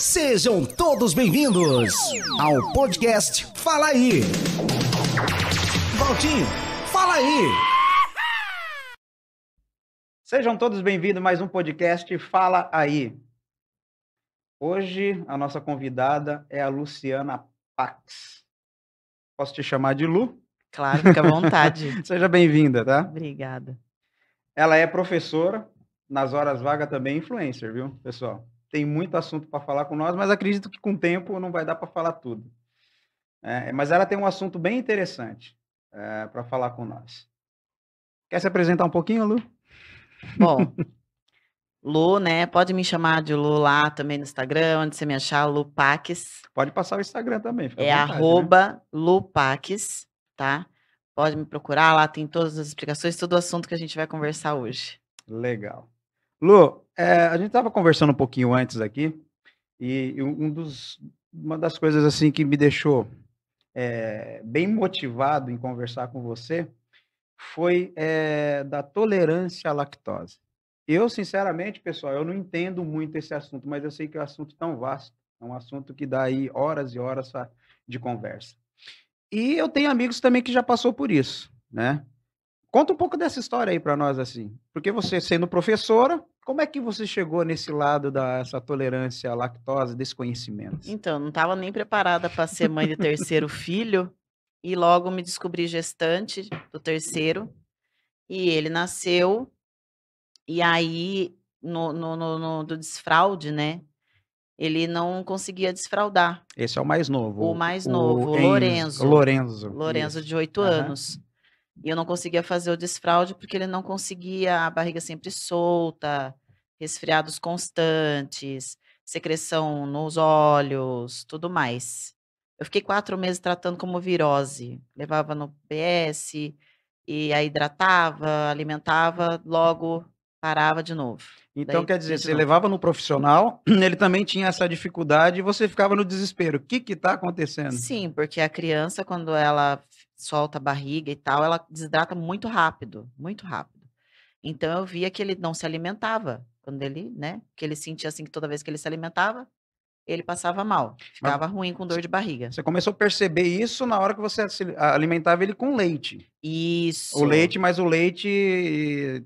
Sejam todos bem-vindos ao podcast Fala Aí. Valtinho, fala aí. Sejam todos bem-vindos a mais um podcast Fala Aí. Hoje a nossa convidada é a Luciana Pax. Posso te chamar de Lu? Claro, fica à vontade. Seja bem-vinda, tá? Obrigada. Ela é professora, nas horas vagas também influencer, viu, pessoal? tem muito assunto para falar com nós, mas acredito que com o tempo não vai dar para falar tudo. É, mas ela tem um assunto bem interessante é, para falar com nós. Quer se apresentar um pouquinho, Lu? Bom, Lu, né? Pode me chamar de Lu lá também no Instagram, onde você me achar, Lu Paques. Pode passar o Instagram também. É né? arroba né? Lu Paques, tá? Pode me procurar lá, tem todas as explicações, todo o assunto que a gente vai conversar hoje. Legal. Lu, é, a gente estava conversando um pouquinho antes aqui, e um dos, uma das coisas assim que me deixou é, bem motivado em conversar com você foi é, da tolerância à lactose. Eu, sinceramente, pessoal, eu não entendo muito esse assunto, mas eu sei que é um assunto tão vasto, é um assunto que dá aí horas e horas de conversa. E eu tenho amigos também que já passou por isso, né? Conta um pouco dessa história aí para nós, assim, porque você sendo professora, como é que você chegou nesse lado dessa tolerância à lactose, desse conhecimento? Então, não estava nem preparada para ser mãe de terceiro filho e logo me descobri gestante do terceiro e ele nasceu e aí no, no, no, no do desfraude, né? Ele não conseguia desfraudar. Esse é o mais novo. O mais novo, o Lorenzo. Lorenzo. Lorenzo, de oito uhum. anos. E eu não conseguia fazer o desfraude porque ele não conseguia a barriga sempre solta, resfriados constantes, secreção nos olhos, tudo mais. Eu fiquei quatro meses tratando como virose. Levava no PS, e aí hidratava, alimentava, logo parava de novo. Então, Daí, quer dizer, você levava no profissional, ele também tinha essa dificuldade e você ficava no desespero. O que está acontecendo? Sim, porque a criança, quando ela solta a barriga e tal, ela desidrata muito rápido, muito rápido. Então eu via que ele não se alimentava quando ele, né? Que ele sentia assim que toda vez que ele se alimentava, ele passava mal, ficava Mas, ruim com dor de barriga. Você começou a perceber isso na hora que você alimentava ele com leite. Isso. O leite, mas o leite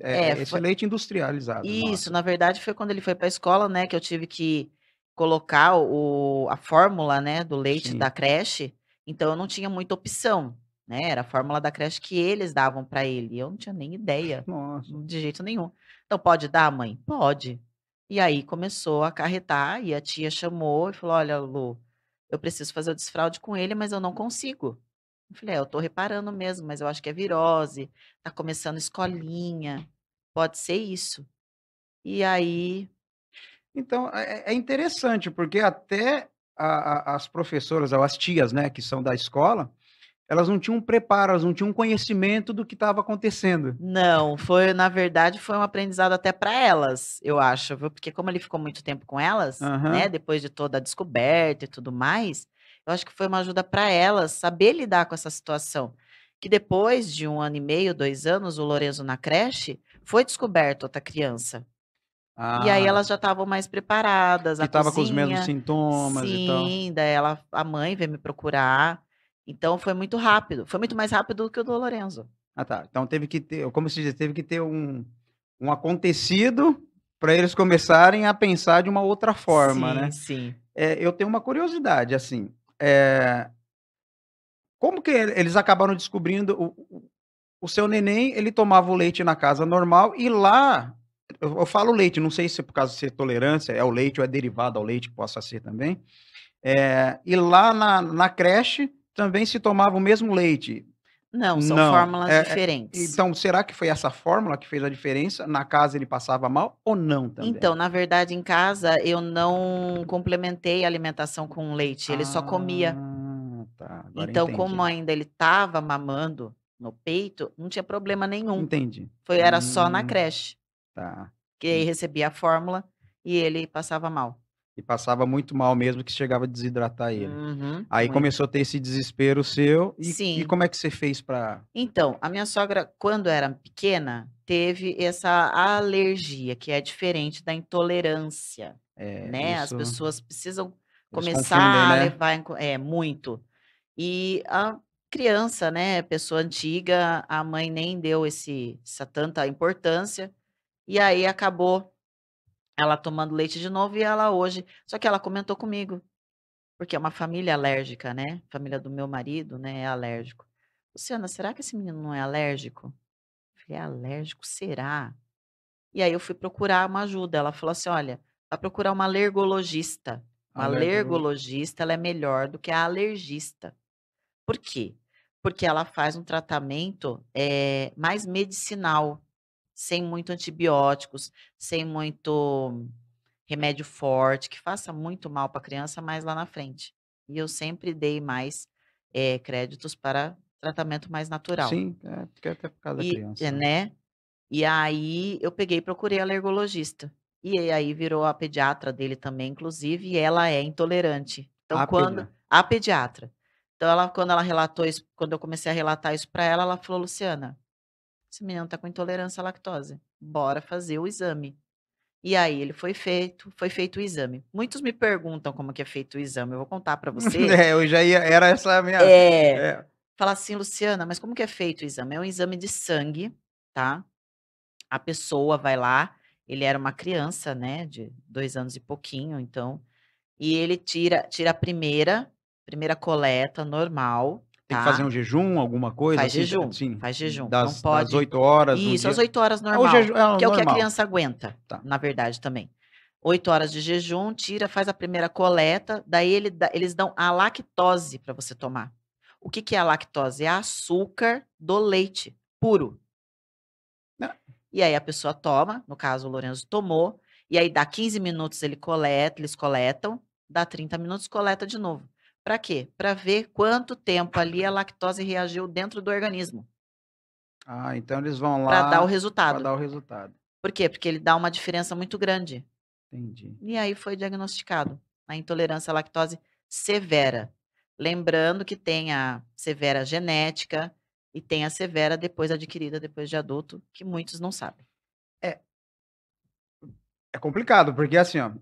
é, é, é esse foi... leite industrializado. Isso, nossa. na verdade foi quando ele foi para a escola, né, que eu tive que colocar o, a fórmula, né, do leite Sim. da creche. Então eu não tinha muita opção. Né? Era a fórmula da creche que eles davam para ele. Eu não tinha nem ideia, Nossa. de jeito nenhum. Então, pode dar, mãe? Pode. E aí começou a acarretar, e a tia chamou e falou: Olha, Lu, eu preciso fazer o desfraude com ele, mas eu não consigo. Eu falei: é, Eu tô reparando mesmo, mas eu acho que é virose, tá começando escolinha, pode ser isso. E aí. Então, é, é, é interessante, porque até a, a, as professoras, ou as tias, né, que são da escola, elas não tinham preparo, elas não tinham conhecimento do que estava acontecendo. Não, foi, na verdade, foi um aprendizado até para elas, eu acho, viu? Porque como ele ficou muito tempo com elas, uhum. né, depois de toda a descoberta e tudo mais, eu acho que foi uma ajuda para elas saber lidar com essa situação. Que depois de um ano e meio, dois anos, o Lorenzo na creche, foi descoberto outra criança. Ah, e aí ah. elas já estavam mais preparadas. Que estava com os mesmos sintomas Sim, e tal. Sim, daí ela, a mãe veio me procurar então foi muito rápido. Foi muito mais rápido do que o do Lorenzo. Ah, tá. Então teve que ter, como se diz, teve que ter um, um acontecido para eles começarem a pensar de uma outra forma, sim, né? Sim. É, eu tenho uma curiosidade, assim. É... Como que eles acabaram descobrindo o, o seu neném, ele tomava o leite na casa normal e lá, eu, eu falo leite, não sei se é por causa de ser tolerância, é o leite ou é derivado ao leite, que possa ser também. É, e lá na, na creche, também se tomava o mesmo leite. Não, são Não, fórmulas é, é, diferentes. Então, será que foi essa fórmula que fez a diferença? Na casa ele passava mal ou não também? Então, na verdade, em casa eu não complementei a alimentação com leite, ele ah, só comia. Ah, tá, então, entendi. como ainda ele estava mamando no peito, não tinha problema nenhum. Entendi. Foi, era hum, só na hum, creche. Tá. Que aí recebia a fórmula e ele passava mal. E passava muito mal mesmo, que chegava a desidratar ele. Uhum, Aí muito. começou a ter esse desespero seu. E, Sim. e como é que você fez para. Então, a minha sogra, quando era pequena, teve essa alergia, que é diferente da intolerância. É, né? Isso... As pessoas precisam começar a né? levar né? é, muito. E a criança, né, pessoa antiga, a mãe nem deu esse, essa tanta importância. E aí acabou ela tomando leite de novo e ela hoje. Só que ela comentou comigo, porque é uma família alérgica, né? Família do meu marido, né? É alérgico. Luciana, será que esse menino não é alérgico? Eu falei, é alérgico? Será? E aí eu fui procurar uma ajuda. Ela falou assim: olha, vai procurar uma alergologista. Uma alergologista ela é melhor do que a alergista. Por quê? Porque ela faz um tratamento é, mais medicinal sem muito antibióticos, sem muito remédio forte, que faça muito mal para a criança mais lá na frente. E eu sempre dei mais é, créditos para tratamento mais natural. Sim, é, ter é até por causa e, da criança. Né? né? E aí eu peguei e procurei alergologista. E aí virou a pediatra dele também, inclusive, e ela é intolerante. Então, a ah, quando. Pediatra. A pediatra. Então, ela, quando ela relatou isso, quando eu comecei a relatar isso para ela, ela falou, Luciana, esse menino está com intolerância à lactose. Bora fazer o exame. E aí ele foi feito, foi feito o exame. Muitos me perguntam como que é feito o exame. Eu vou contar para você. é, eu já ia, era essa a minha. É. é. Fala assim, Luciana, mas como que é feito o exame? É um exame de sangue, tá? A pessoa vai lá, ele era uma criança, né, de dois anos e pouquinho, então, e ele tira, tira a primeira, primeira coleta normal, tem que tá. fazer um jejum, alguma coisa? Faz assim, tipo jejum, sim faz jejum. Das, não pode... das 8 horas. Isso, às 8 horas é normal. jejum, é que normal. é o que a criança aguenta, tá. na verdade, também. 8 horas de jejum, tira, faz a primeira coleta, daí ele, eles dão a lactose para você tomar. O que, que é a lactose? É açúcar do leite puro. Não. Né? E aí a pessoa toma, no caso o Lourenço tomou, e aí dá 15 minutos ele coleta, eles coletam, dá 30 minutos, coleta de novo. Para quê? Para ver quanto tempo ali a lactose reagiu dentro do organismo. Ah, então eles vão lá para dar o resultado. Para dar o resultado. Por quê? Porque ele dá uma diferença muito grande. Entendi. E aí foi diagnosticado a intolerância à lactose severa. Lembrando que tem a severa genética e tem a severa depois adquirida depois de adulto, que muitos não sabem. É. É complicado, porque assim, ó,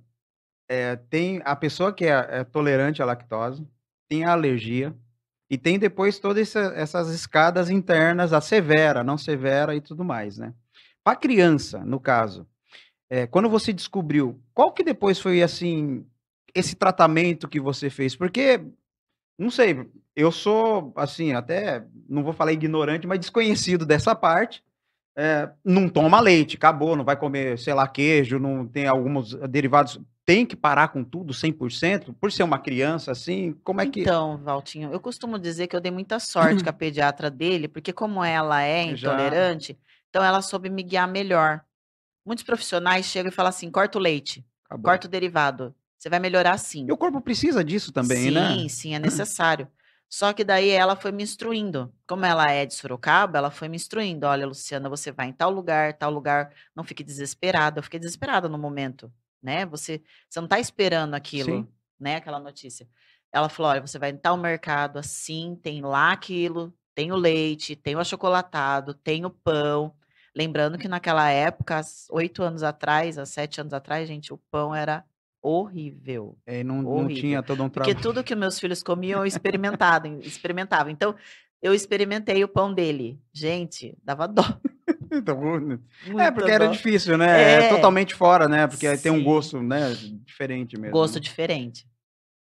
é, tem a pessoa que é, é tolerante à lactose, tem a alergia e tem depois todas essa, essas escadas internas, a severa, não severa e tudo mais, né? Para criança, no caso, é, quando você descobriu, qual que depois foi assim esse tratamento que você fez? Porque não sei, eu sou assim, até não vou falar ignorante, mas desconhecido dessa parte. É, não toma leite, acabou, não vai comer, sei lá, queijo, não tem alguns derivados tem que parar com tudo 100%? Por ser uma criança assim, como é que... Então, Valtinho, eu costumo dizer que eu dei muita sorte com a pediatra dele, porque como ela é intolerante, Já. então ela soube me guiar melhor. Muitos profissionais chegam e falam assim, corta o leite, Acabou. corta o derivado, você vai melhorar sim. E o corpo precisa disso também, sim, né? Sim, sim, é necessário. Só que daí ela foi me instruindo. Como ela é de Sorocaba, ela foi me instruindo. Olha, Luciana, você vai em tal lugar, tal lugar, não fique desesperada. Eu fiquei desesperada no momento né? Você, você não está esperando aquilo, Sim. né? Aquela notícia. Ela falou: olha, você vai entrar no mercado assim, tem lá aquilo, tem o uhum. leite, tem o achocolatado, tem o pão. Lembrando que naquela época, oito anos atrás, há sete anos atrás, gente, o pão era horrível. É, não, horrível. não tinha todo um trabalho. Porque tudo que meus filhos comiam, eu experimentava. experimentava. Então, eu experimentei o pão dele. Gente, dava dó. Então, né, é, porque era difícil, né? É. é. totalmente fora, né? Porque Sim. tem um gosto, né? Diferente mesmo. Gosto né? diferente.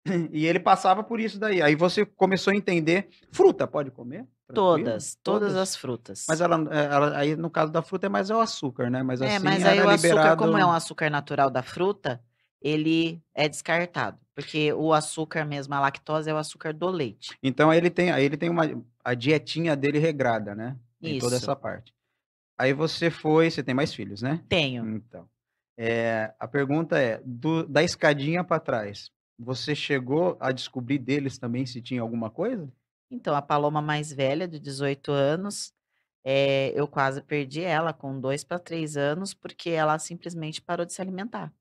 E ele passava por isso daí. Aí você começou a entender. Fruta pode comer? Todas, todas, todas, as frutas. Mas ela, é, ela, aí no caso da fruta é mais o açúcar, né? Mas é, assim, é, mas aí o liberado... açúcar, como é um açúcar natural da fruta, ele é descartado, porque o açúcar mesmo, a lactose é o açúcar do leite. Então ele tem, ele tem uma a dietinha dele regrada, né? Em Isso. toda essa parte. Aí você foi, você tem mais filhos, né? Tenho. Então, é, a pergunta é, do, da escadinha para trás, você chegou a descobrir deles também se tinha alguma coisa? Então, a Paloma mais velha, de 18 anos, é, eu quase perdi ela com dois para três anos, porque ela simplesmente parou de se alimentar.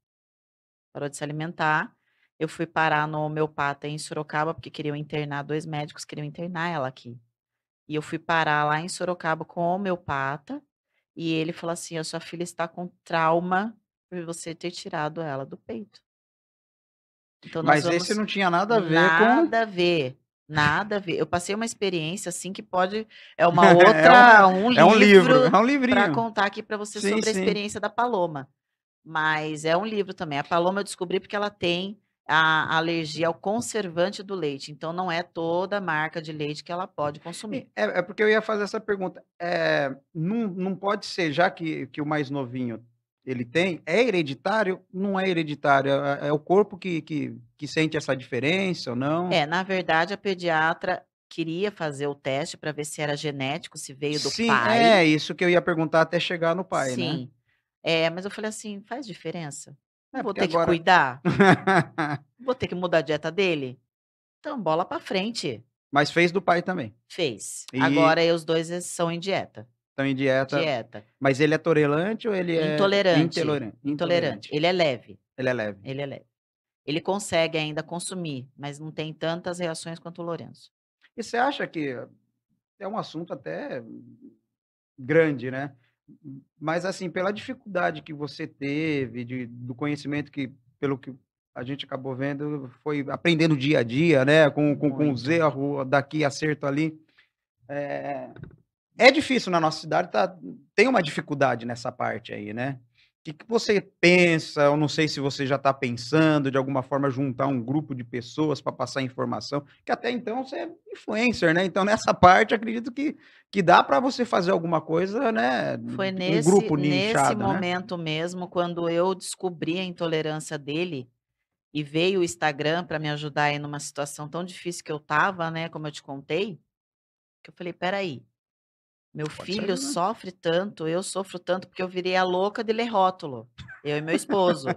Parou de se alimentar. Eu fui parar no homeopata em Sorocaba, porque queriam internar, dois médicos queriam internar ela aqui. E eu fui parar lá em Sorocaba com o homeopata, e ele falou assim: a sua filha está com trauma por você ter tirado ela do peito. Então, Mas vamos... esse não tinha nada a ver nada com. Nada a ver. Nada a ver. Eu passei uma experiência assim que pode. É uma outra. é, um, um é um livro. É um livrinho. Para contar aqui para você sim, sobre sim. a experiência da Paloma. Mas é um livro também. A Paloma eu descobri porque ela tem a alergia ao conservante do leite. Então, não é toda marca de leite que ela pode consumir. É, é porque eu ia fazer essa pergunta. É, não, não pode ser, já que, que o mais novinho ele tem, é hereditário? Não é hereditário? É, é, é o corpo que, que, que sente essa diferença ou não? É, na verdade, a pediatra queria fazer o teste para ver se era genético, se veio do Sim, pai. Sim, é isso que eu ia perguntar até chegar no pai, Sim. né? Sim. É, mas eu falei assim, faz diferença? É, Vou ter agora... que cuidar? Vou ter que mudar a dieta dele? Então, bola pra frente. Mas fez do pai também. Fez. E... Agora os dois são em dieta. Estão em dieta. Dieta. Mas ele é tolerante ou ele é. Intolerante. Intolerante. Intolerante. Ele é leve. Ele é leve. Ele é leve. Ele consegue ainda consumir, mas não tem tantas reações quanto o Lourenço. E você acha que é um assunto até grande, né? Mas, assim, pela dificuldade que você teve, de, do conhecimento que, pelo que a gente acabou vendo, foi aprendendo dia a dia, né? Com, com, com os erros daqui, acerto ali. É, é difícil na nossa cidade, tá, tem uma dificuldade nessa parte aí, né? que, que você pensa? Eu não sei se você já está pensando de alguma forma juntar um grupo de pessoas para passar informação, que até então você é influencer, né? Então nessa parte acredito que, que dá para você fazer alguma coisa, né? Foi nesse, um grupo nichado, nesse né? momento mesmo quando eu descobri a intolerância dele e veio o Instagram para me ajudar aí numa situação tão difícil que eu tava, né? Como eu te contei, que eu falei, peraí, meu Pode filho ser, né? sofre tanto, eu sofro tanto, porque eu virei a louca de ler rótulo. Eu e meu esposo.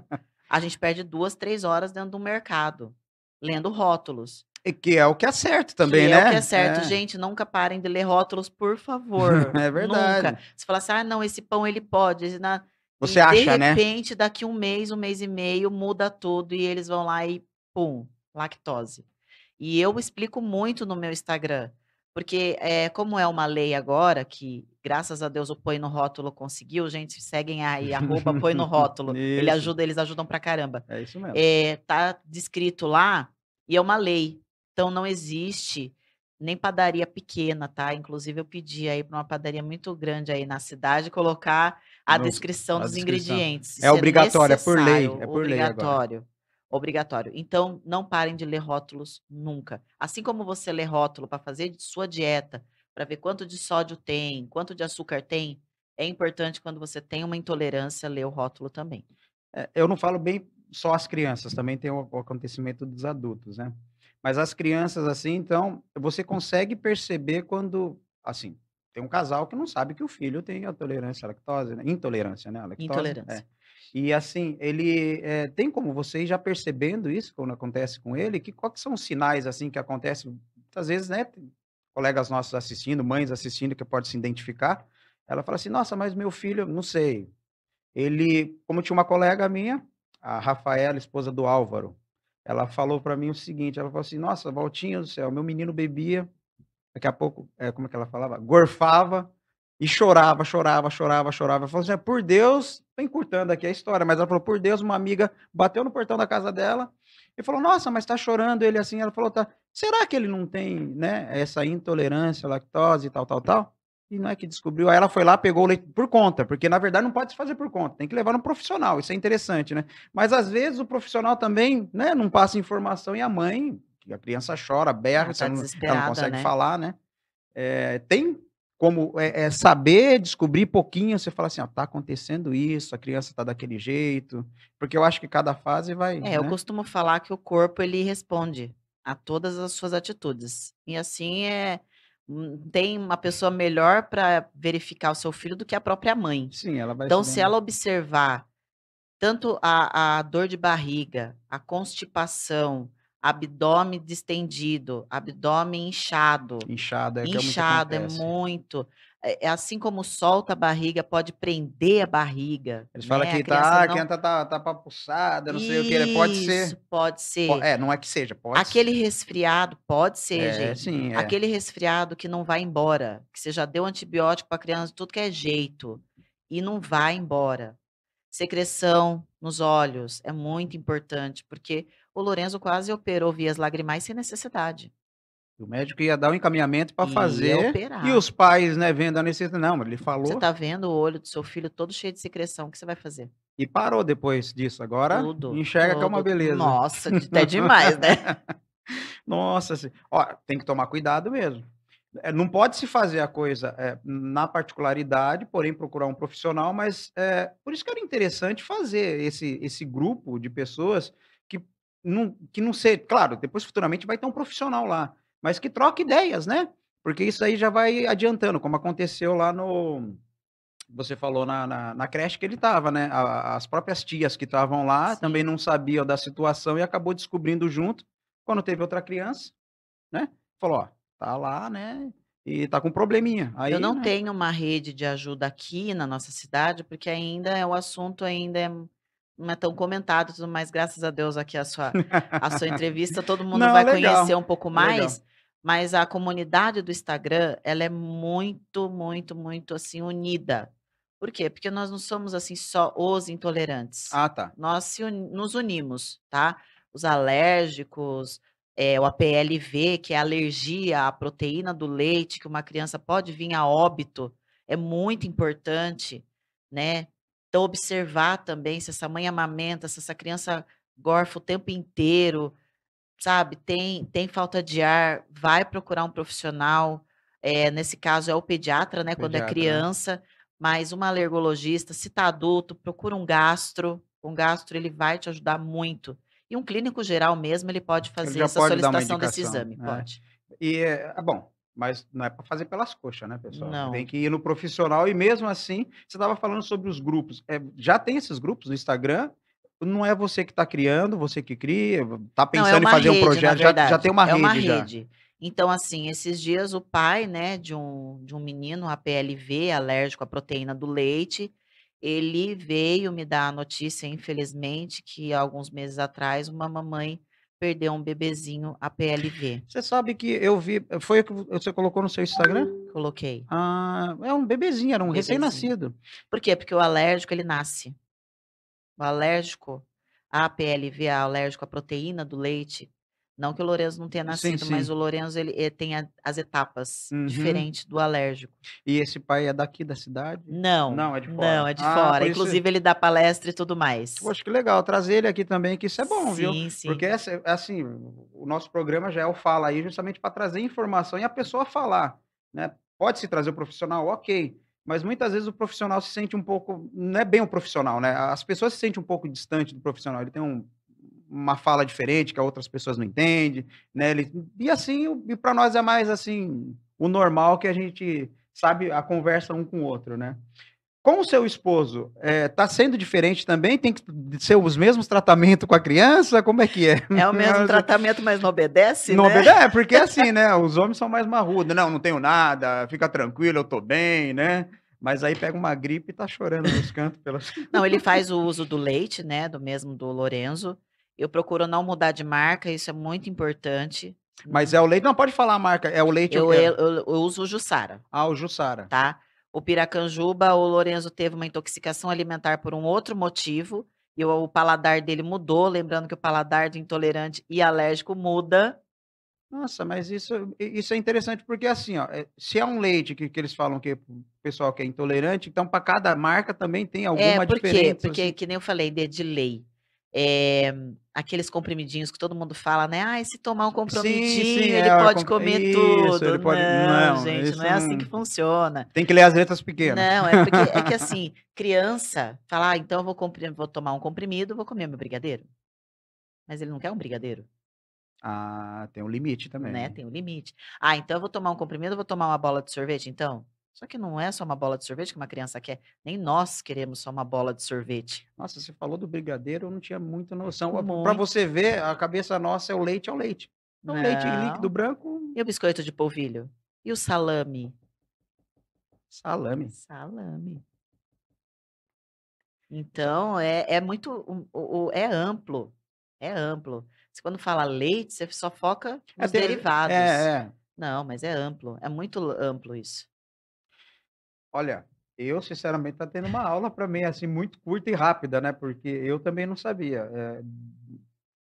a gente perde duas, três horas dentro do mercado, lendo rótulos. E que é o que é certo também, que né? É o né? que é certo. É. Gente, nunca parem de ler rótulos, por favor. é verdade. Nunca. Você fala assim, ah, não, esse pão ele pode. na... Você e acha, de né? repente, né? daqui um mês, um mês e meio, muda tudo e eles vão lá e pum, lactose. E eu explico muito no meu Instagram. Porque, é, como é uma lei agora, que graças a Deus o Põe no Rótulo conseguiu, gente, seguem aí, roupa Põe no Rótulo. Ele ajuda, eles ajudam pra caramba. É isso mesmo. É, tá descrito lá, e é uma lei. Então, não existe nem padaria pequena, tá? Inclusive, eu pedi aí para uma padaria muito grande aí na cidade colocar a, descrição, a descrição dos ingredientes. É, é obrigatório, é por lei. É por obrigatório. lei agora obrigatório. Então, não parem de ler rótulos nunca. Assim como você lê rótulo para fazer sua dieta, para ver quanto de sódio tem, quanto de açúcar tem, é importante quando você tem uma intolerância ler o rótulo também. É, eu não falo bem só as crianças, também tem o, acontecimento dos adultos, né? Mas as crianças, assim, então, você consegue perceber quando, assim, tem um casal que não sabe que o filho tem a tolerância à lactose, né? intolerância, né? A lactose, é. intolerância. É. E assim, ele é, tem como vocês já percebendo isso quando acontece com ele, que quais são os sinais assim que acontece muitas vezes, né? Colegas nossos assistindo, mães assistindo que pode se identificar. Ela fala assim: "Nossa, mas meu filho, não sei. Ele, como tinha uma colega minha, a Rafaela, esposa do Álvaro, ela falou para mim o seguinte, ela falou assim: "Nossa, Valtinho do céu, meu menino bebia, daqui a pouco, é, como é que ela falava? Gorfava, e chorava, chorava, chorava, chorava. Falou assim: é, por Deus, tô encurtando aqui a história, mas ela falou: por Deus, uma amiga bateu no portão da casa dela e falou: nossa, mas tá chorando ele assim. Ela falou: tá, será que ele não tem, né, essa intolerância à lactose e tal, tal, tal? E não é que descobriu. Aí ela foi lá, pegou o leite por conta, porque na verdade não pode se fazer por conta, tem que levar um profissional, isso é interessante, né? Mas às vezes o profissional também, né, não passa informação e a mãe, a criança chora, berra, ela, tá ela não, consegue né? falar, né? É, tem como é, é, saber descobrir pouquinho, você fala assim, ó, ah, tá acontecendo isso, a criança tá daquele jeito, porque eu acho que cada fase vai. É, né? eu costumo falar que o corpo ele responde a todas as suas atitudes. E assim é hum, tem uma pessoa melhor para verificar o seu filho do que a própria mãe. Sim, ela vai. Então, se ela observar tanto a, a dor de barriga, a constipação, abdômen distendido, abdômen inchado. Inchado é Inchado é muito. É, é, assim como solta a barriga, pode prender a barriga. Eles né? falam que tá, ah, a tá, não... que tá, tá papuçada, não Isso, sei o que. Né, pode ser. Pode ser. É, não é que seja, pode Aquele ser. resfriado, pode ser, é, gente. Sim, é. Aquele resfriado que não vai embora, que você já deu antibiótico para criança, tudo que é jeito, e não vai embora. Secreção nos olhos é muito importante, porque o Lourenço quase operou vias lagrimais sem necessidade. O médico ia dar o um encaminhamento para fazer. Operar. E os pais, né, vendo a necessidade. Não, ele falou. Você tá vendo o olho do seu filho todo cheio de secreção. O que você vai fazer? E parou depois disso. Agora tudo, enxerga tudo. que é uma beleza. Nossa, até demais, né? Nossa, assim, ó, tem que tomar cuidado mesmo. É, não pode se fazer a coisa é, na particularidade, porém procurar um profissional, mas é, por isso que era interessante fazer esse, esse grupo de pessoas não, que não ser, claro, depois futuramente vai ter um profissional lá, mas que troque ideias, né? Porque isso aí já vai adiantando, como aconteceu lá no. Você falou na, na, na creche que ele estava, né? A, as próprias tias que estavam lá Sim. também não sabiam da situação e acabou descobrindo junto quando teve outra criança, né? Falou, ó, tá lá, né? E tá com um probleminha. Aí, Eu não né? tenho uma rede de ajuda aqui na nossa cidade, porque ainda é o assunto ainda é não é tão comentado tudo mais. Graças a Deus aqui a sua, a sua entrevista, todo mundo não, vai legal. conhecer um pouco mais. Legal. Mas a comunidade do Instagram, ela é muito, muito, muito assim unida. Por quê? Porque nós não somos assim só os intolerantes. Ah, tá. Nós un... nos unimos, tá? Os alérgicos, é, o APLV, que é alergia à proteína do leite, que uma criança pode vir a óbito, é muito importante, né? Então, observar também se essa mãe amamenta, se essa criança gorfa o tempo inteiro, sabe? Tem, tem falta de ar, vai procurar um profissional. É, nesse caso é o pediatra, né? Pediatra, quando é né. criança, mas uma alergologista, se tá adulto, procura um gastro. Um gastro ele vai te ajudar muito. E um clínico geral mesmo, ele pode fazer ele essa solicitação desse exame, é. pode. E, eh, ah, bom, mas não é para fazer pelas coxas, né, pessoal? Não. Tem que ir no profissional e mesmo assim, você estava falando sobre os grupos. É, já tem esses grupos no Instagram? Não é você que está criando, você que cria, está pensando não, é em fazer rede, um projeto, já, já, tem uma é rede. Uma rede. Já. Então, assim, esses dias o pai, né, de um, de um menino, APLV, alérgico à proteína do leite, ele veio me dar a notícia, infelizmente, que alguns meses atrás uma mamãe perdeu um bebezinho a PLV. Você sabe que eu vi, foi o que você colocou no seu Instagram? Coloquei. Ah, é um bebezinho, era um recém-nascido. Por quê? Porque o alérgico, ele nasce. O alérgico à PLV, alérgico à proteína do leite, não que o Lourenço não tenha nascido, sim, sim. mas o Lourenço ele, ele tem a, as etapas uhum. diferentes do alérgico. E esse pai é daqui da cidade? Não. Não, é de fora. Não, é de ah, fora. Inclusive, ele dá palestra e tudo mais. Poxa, que legal. Trazer ele aqui também, que isso é bom, sim, viu? Sim, sim. Porque, assim, o nosso programa já é o Fala aí, justamente para trazer informação e a pessoa falar. Né? Pode se trazer o profissional, ok. Mas muitas vezes o profissional se sente um pouco. Não é bem o profissional, né? As pessoas se sentem um pouco distante do profissional. Ele tem um uma fala diferente que outras pessoas não entendem, né? Ele, e assim, e para nós é mais assim o normal que a gente sabe a conversa um com o outro, né? Com o seu esposo, está é, sendo diferente também? Tem que ser os mesmos tratamentos com a criança? Como é que é? É o mesmo tratamento, mas não obedece, Não né? obedece, é porque assim, né? Os homens são mais marrudos. Não, não tenho nada, fica tranquilo, eu tô bem, né? Mas aí pega uma gripe e tá chorando nos cantos. Pelas... Não, ele faz o uso do leite, né? Do mesmo do Lorenzo. Eu procuro não mudar de marca, isso é muito importante. Mas né. é o leite? Não, pode falar a marca. É o leite? Eu, eu, eu, eu uso o Jussara. Ah, o Jussara. Tá? O Piracanjuba, o Lorenzo teve uma intoxicação alimentar por um outro motivo. E o, o paladar dele mudou. Lembrando que o paladar do intolerante e alérgico muda. Nossa, mas isso, isso é interessante, porque assim, ó, é, se é um leite que, que eles falam que é o pessoal que é intolerante, então para cada marca também tem é, alguma é, por diferença. Quê? Porque, assim. que nem eu falei, de, de lei. É, aqueles comprimidinhos que todo mundo fala, né? Ah, se tomar um comprimidinho, sim, sim, ele é, pode comp... comer isso, tudo. Ele pode... Não, não gente, não é assim que funciona. Tem que ler as letras pequenas. Não, é porque é que assim, criança fala, ah, então eu vou, vou tomar um comprimido, vou comer meu brigadeiro. Mas ele não quer um brigadeiro. Ah, tem um limite né, também. Né? Tem um limite. Ah, então eu vou tomar um comprimido, vou tomar uma bola de sorvete, então? Só que não é só uma bola de sorvete que uma criança quer. Nem nós queremos só uma bola de sorvete. Nossa, você falou do brigadeiro, eu não tinha muita noção. Para você ver, a cabeça nossa é o leite ao é leite. Então, é não. leite líquido branco. E o biscoito de polvilho? E o salame? Salame. Salame. Então, é, é muito. é amplo. É amplo. Você, quando fala leite, você só foca é nos é, derivados. É, é. Não, mas é amplo. É muito amplo isso. Olha, eu sinceramente tá tendo uma aula para mim assim muito curta e rápida, né? Porque eu também não sabia é,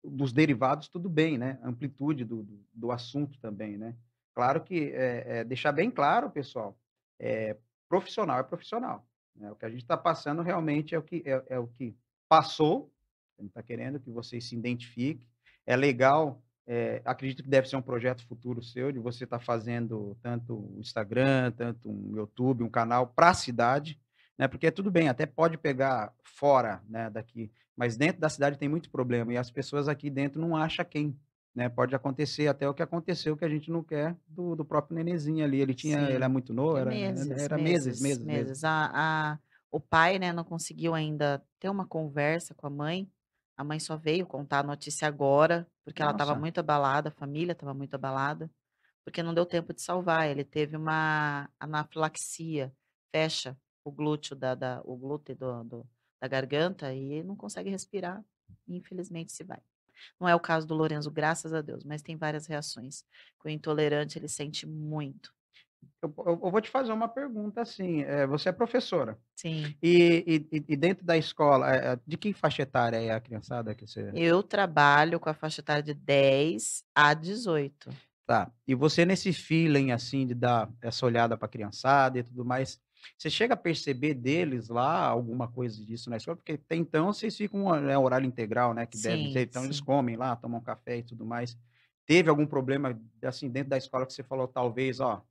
dos derivados tudo bem, né? amplitude do, do, assunto também, né? Claro que é, é, deixar bem claro, pessoal, é, profissional é profissional. Né? O que a gente está passando realmente é o que é, é o que passou. A gente está querendo que vocês se identifiquem. É legal é, acredito que deve ser um projeto futuro seu, de você estar tá fazendo tanto o Instagram, tanto um YouTube, um canal para a cidade, né? Porque tudo bem, até pode pegar fora, né, daqui, mas dentro da cidade tem muito problema e as pessoas aqui dentro não acham quem, né? Pode acontecer até o que aconteceu que a gente não quer do, do próprio nenezinho ali, ele tinha, Sim. ele é muito novo, era meses, era meses, meses, meses. meses. meses. A, a, o pai, né, não conseguiu ainda ter uma conversa com a mãe a mãe só veio contar a notícia agora, porque Nossa. ela estava muito abalada, a família estava muito abalada, porque não deu tempo de salvar. Ele teve uma anafilaxia, fecha o glúteo da, da o glúteo do, do, da garganta e não consegue respirar. E infelizmente se vai. Não é o caso do Lorenzo, graças a Deus, mas tem várias reações. O intolerante ele sente muito eu, eu, vou te fazer uma pergunta assim. É, você é professora. Sim. E, e, e, dentro da escola, eh, eh, de que faixa etária é a criançada que você. Eu trabalho com a faixa etária de 10 a 18. Tá. E você, nesse feeling, assim, de dar essa olhada para a criançada e tudo mais, você chega a perceber deles lá alguma coisa disso na escola? Porque até então vocês ficam é horário integral, né? Que sim, deve ter. Então sim. eles comem lá, tomam café e tudo mais. Teve algum problema, assim, dentro da escola que você falou, talvez, ó,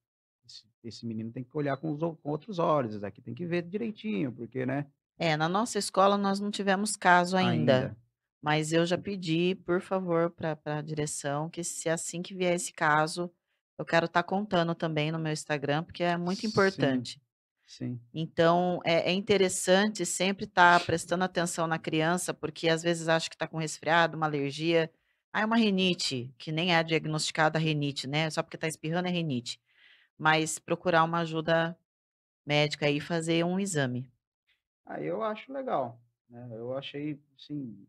esse, esse menino tem que olhar com, os, com outros olhos, esse daqui tem que ver direitinho, porque, né? É, na nossa escola nós não tivemos caso ainda. ainda. Mas eu já pedi, por favor, para a direção, que se assim que vier esse caso, eu quero estar tá contando também no meu Instagram, porque é muito importante. Sim. sim. Então, é, é, interessante sempre estar tá prestando atenção na criança, porque às vezes acha que está com resfriado, uma alergia. Ah, é uma rinite que nem é diagnosticada rinite, né? Só porque está espirrando é rinite mas procurar uma ajuda médica e fazer um exame. Aí ah, eu acho legal. Né? Eu achei, sim.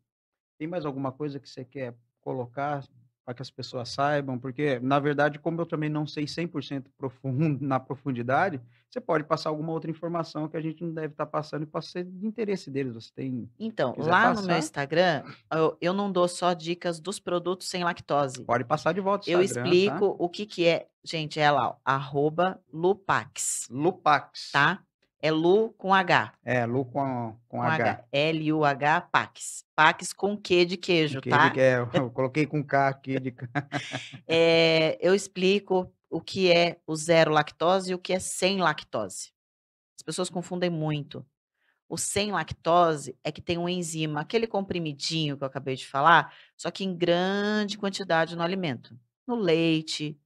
Tem mais alguma coisa que você quer colocar para que as pessoas saibam, porque, na verdade, como eu também não sei 100% profundo, na profundidade, você pode passar alguma outra informação que a gente não deve estar tá passando e pode ser de interesse deles. Você tem. Então, lá passar. no meu Instagram, eu, eu, não dou só dicas dos produtos sem lactose. Pode passar de volta. eu tá? explico tá? o que, que é. Gente, é lá, ó, arroba Lupax. Lupax. Tá? É Lu com H. É, Lu com, com, com H. H. L-U-H, Pax. Pax com Q de queijo, Q tá? é, eu coloquei com K aqui de é, Eu explico o que é o zero lactose e o que é sem lactose. As pessoas confundem muito. O sem lactose é que tem um enzima, aquele comprimidinho que eu acabei de falar, só que em grande quantidade no alimento, no leite,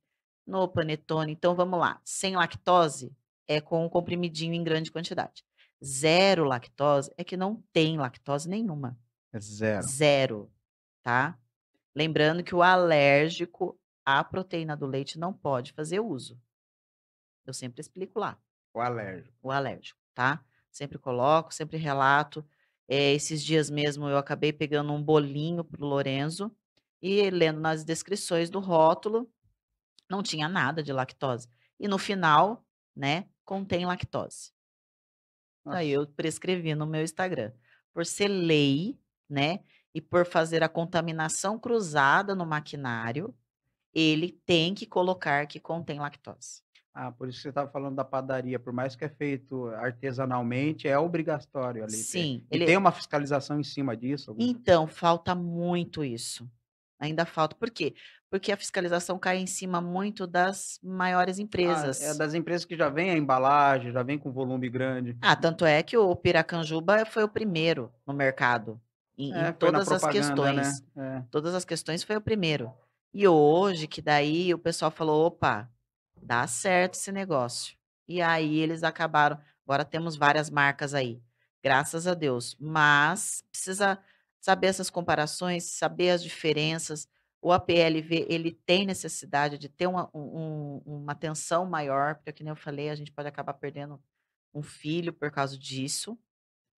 no panetone. Então vamos lá. Sem lactose é com um comprimidinho em grande quantidade. Zero lactose é que não tem lactose nenhuma. É zero. Zero, tá? Lembrando que o alérgico à proteína do leite não pode fazer uso. Eu sempre explico lá. O alérgico. O alérgico, tá? Sempre coloco, sempre relato. É, esses dias mesmo eu acabei pegando um bolinho pro Lorenzo e lendo nas descrições do rótulo, não tinha nada de lactose. E no final, né, contém lactose. Então, Nossa. Aí eu prescrevi no meu Instagram. Por ser lei, né, e por fazer a contaminação cruzada no maquinário, ele tem que colocar que contém lactose. Ah, por isso que você estava falando da padaria, por mais que é feito artesanalmente, é obrigatório ali. Sim. Ele... tem uma fiscalização em cima disso? Algum... Então, falta muito isso. Ainda falta. Por quê? porque a fiscalização cai em cima muito das maiores empresas. Ah, é das empresas que já vem a embalagem, já vem com volume grande. Ah, tanto é que o Piracanjuba foi o primeiro no mercado em, é, em todas as né? questões. Né? É. Todas as questões foi o primeiro. E hoje que daí o pessoal falou, opa, dá certo esse negócio. E aí eles acabaram. Agora temos várias marcas aí, graças a Deus. Mas precisa saber essas comparações, saber as diferenças o APLV ele tem necessidade de ter uma, um, uma atenção maior, porque, como eu falei, a gente pode acabar perdendo um filho por causa disso,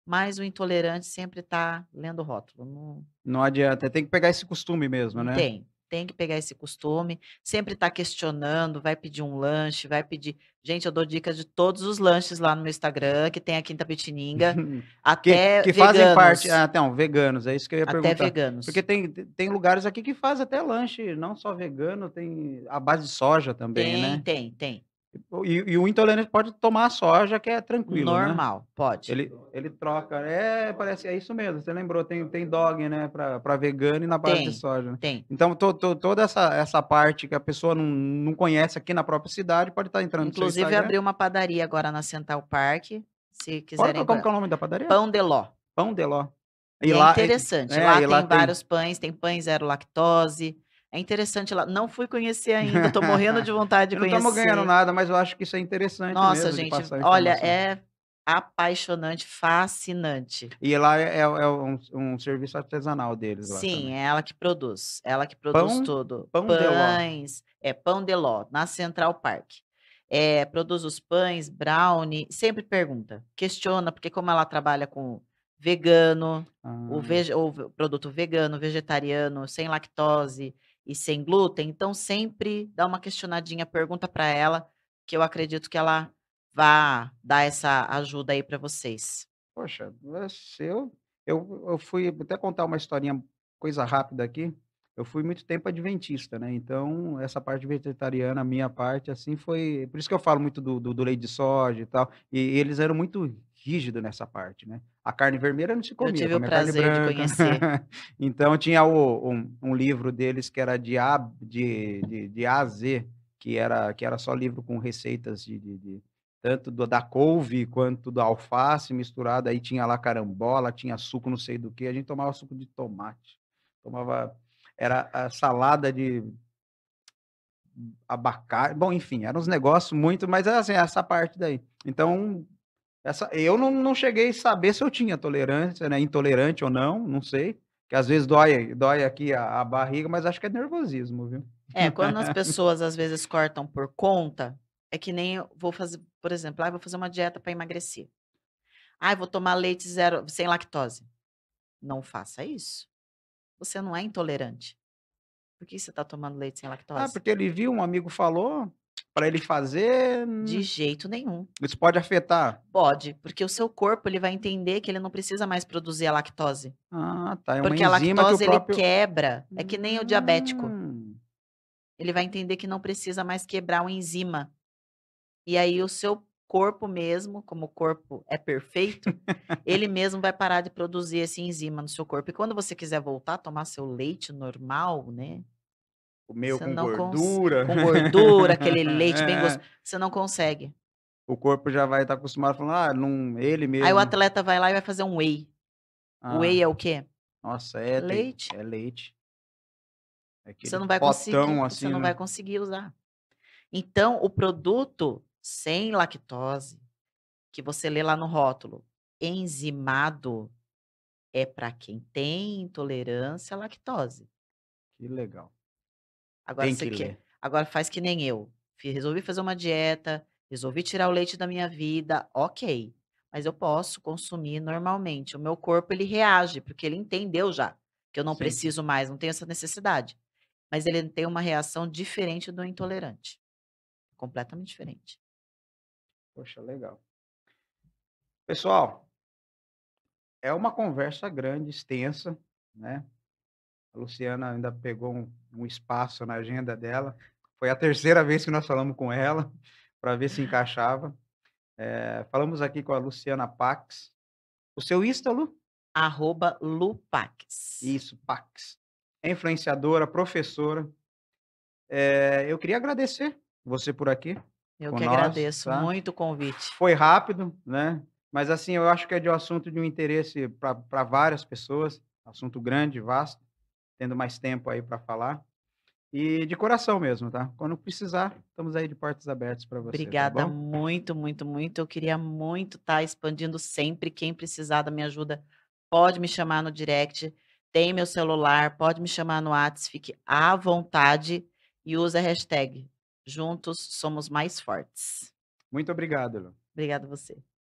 mas o intolerante sempre está lendo rótulo. Não... não adianta, tem que pegar esse costume mesmo, né? Tem, tem que pegar esse costume, sempre está questionando, vai pedir um lanche, vai pedir. Gente, eu dou dicas de todos os lanches lá no meu Instagram, que tem aqui em Tapetininga, até que, que veganos. fazem parte, até ah, veganos, é isso que eu ia até perguntar. Até veganos. Porque tem, tem lugares aqui que faz até lanche, não só vegano, tem a base de soja também, tem, né? Tem, tem, e, e, o intolerante pode tomar soja, que é tranquilo. Né? Normal, né? pode. Ele, ele troca. É, parece, é isso mesmo. Você lembrou, tem, tem dog, né? Para vegano e na base tem, de soja. Né? Tem. Então, to, to, toda essa, essa parte que a pessoa não, não conhece aqui na própria cidade pode estar tá entrando Inclusive, no né? abriu uma padaria agora na Central Park. Se quiserem. Pode, como é o nome da padaria? Pão de Ló. Pão de Ló. E é lá, interessante. É, lá, tem lá tem vários pães, tem pães zero lactose é interessante lá. Não fui conhecer ainda, estou morrendo de vontade de conhecer. Não estamos ganhando nada, mas eu acho que isso é interessante. Nossa, mesmo, gente, olha, é apaixonante, fascinante. E lá é, é, é um, um, serviço artesanal deles. Sim, é ela que produz. Ela que produz pão, tudo. Pão Pães, é pão de ló, na Central Park. É, produz os pães, brownie, sempre pergunta, questiona, porque como ela trabalha com vegano, ah. o, o produto vegano, vegetariano, sem lactose, e sem glúten. Então, sempre dá uma questionadinha, pergunta para ela, que eu acredito que ela vá dar essa ajuda aí para vocês. Poxa, né, eu, eu, eu fui até contar uma historinha, coisa rápida aqui. Eu fui muito tempo adventista, né? Então, essa parte vegetariana, a minha parte, assim, foi. Por isso que eu falo muito do, do, do leite de soja e tal. E eles eram muito rígido nessa parte, né? A carne vermelha não se comia. Eu tive o prazer de conhecer. então tinha o, um, um, livro deles que era de A, de, de, de, a a Z, que era, que era só livro com receitas de, de, de tanto do, da couve quanto da alface misturada. Aí tinha lá carambola, tinha suco não sei do que. A gente tomava suco de tomate, tomava era a salada de abacate, bom, enfim, eram uns negócios muito, mas assim, essa parte daí. Então, essa, eu não, não cheguei a saber se eu tinha tolerância, né? Intolerante ou não, não sei. Que às vezes dói, dói aqui a, a barriga, mas acho que é nervosismo, viu? É, quando as pessoas às vezes cortam por conta, é que nem vou fazer, por exemplo, ah, vou fazer uma dieta para emagrecer. Ah, vou tomar leite zero, sem lactose. Não faça isso. Você não é intolerante. Por que você está tomando leite sem ah, lactose? Ah, porque ele viu, um amigo falou, para ele fazer? De jeito nenhum. Isso pode afetar? Pode, porque o seu corpo ele vai entender que ele não precisa mais produzir a lactose. Ah, tá. É uma porque a lactose que ele quebra. É que nem o diabético. Hum. Ele vai entender que não precisa mais quebrar uma enzima. E aí o seu corpo mesmo, como o corpo é perfeito, ele mesmo vai parar de produzir essa enzima no seu corpo. E quando você quiser voltar a tomar seu leite normal, né? o meu com gordura. Com né? gordura, aquele leite é. bem gostoso. Você não consegue. O corpo já vai estar tá acostumado falando, ah, não, ele mesmo. Aí o atleta vai lá e vai fazer um whey. Ah. Whey é o quê? Nossa, é leite. é leite. É você não vai conseguir, assim, você não né? vai conseguir usar. Então, o produto sem lactose, que você lê lá no rótulo, enzimado, é para quem tem intolerância à lactose. Que legal. Agora você que quer. Agora faz que nem eu. Resolvi fazer uma dieta, resolvi tirar o leite da minha vida, ok. Mas eu posso consumir normalmente. O meu corpo ele reage, porque ele entendeu já que eu não Sim. preciso mais, não tenho essa necessidade. Mas ele tem uma reação diferente do intolerante. Completamente diferente. Poxa, legal. Pessoal, é uma conversa grande, extensa, né? A Luciana ainda pegou um, um espaço na agenda dela. Foi a terceira vez que nós falamos com ela para ver se encaixava. É, falamos aqui com a Luciana Pax. O seu Insta, Lu? Arroba Lupax. Isso, Pax. É influenciadora, professora. É, eu queria agradecer você por aqui. Eu que nós, agradeço tá? muito o convite. Foi rápido, né? Mas assim, eu acho que é de um assunto de um interesse para várias pessoas, assunto grande, vasto tendo mais tempo aí para falar. E de coração mesmo, tá? Quando precisar, estamos aí de portas abertas para você. Tá Obrigada tá muito, muito, muito. Eu queria muito estar tá expandindo sempre. Quem precisar da minha ajuda, pode me chamar no direct. Tem meu celular, pode me chamar no WhatsApp, fique à vontade e use a hashtag Juntos Somos Mais Fortes. Muito obrigado, Lu. Obrigada a você.